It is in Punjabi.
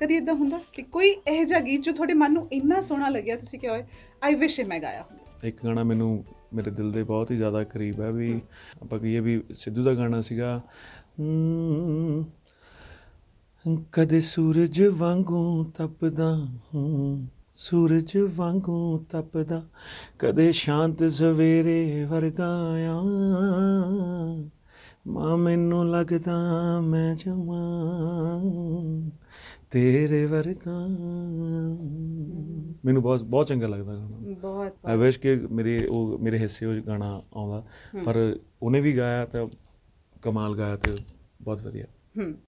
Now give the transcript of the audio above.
ਕਦੀ ਇਦਾਂ ਹੁੰਦਾ ਕਿ ਕੋਈ ਇਹ ਜਿਹਾ ਗੀਤ ਜੋ ਤੁਹਾਡੇ ਮਨ ਨੂੰ ਇੰਨਾ ਸੋਹਣਾ ਲੱਗਿਆ ਤੁਸੀਂ ਕਿਹਾ ਹੋਏ ਆਈ ਵਿਸ਼ ਮੈਂ ਗਾਇਆ ਹੁੰਦਾ ਇੱਕ ਗਾਣਾ ਮੈਨੂੰ ਮੇਰੇ ਦਿਲ ਦੇ ਬਹੁਤ ਹੀ ਜ਼ਿਆਦਾ ਕਰੀਬ ਹੈ ਵੀ ਆਪਾਂ ਕਹੀਏ ਵੀ ਸਿੱਧੂ ਦਾ ਗਾਣਾ ਸੀਗਾ ਕਦੇ ਸੂਰਜ ਵਾਂਗੂ ਤਪਦਾ ਹੂੰ ਸੂਰਜ ਵਾਂਗੂ ਤਪਦਾ ਕਦੇ ਸ਼ਾਂਤ ਸਵੇਰੇ ਵਰਗਾ ਆ ਮਾ ਮੈਨੂੰ ਲੱਗਦਾ ਮੈਂ ਜਮਾਂ ਤੇਰੇ ਵਰਗਾ ਮੈਨੂੰ ਬਹੁਤ ਬਹੁਤ ਚੰਗਾ ਲੱਗਦਾ ਗਾਣਾ ਬਹੁਤ ਆਈ ਵਿਸ਼ ਕਿ ਮੇਰੇ ਉਹ ਮੇਰੇ ਹਿੱਸੇ ਉਹ ਗਾਣਾ ਆਉਂਦਾ ਪਰ ਉਹਨੇ ਵੀ ਗਾਇਆ ਤਾਂ ਕਮਾਲ ਗਾਇਆ ਤੇ ਬਹੁਤ ਵਧੀਆ ਹੂੰ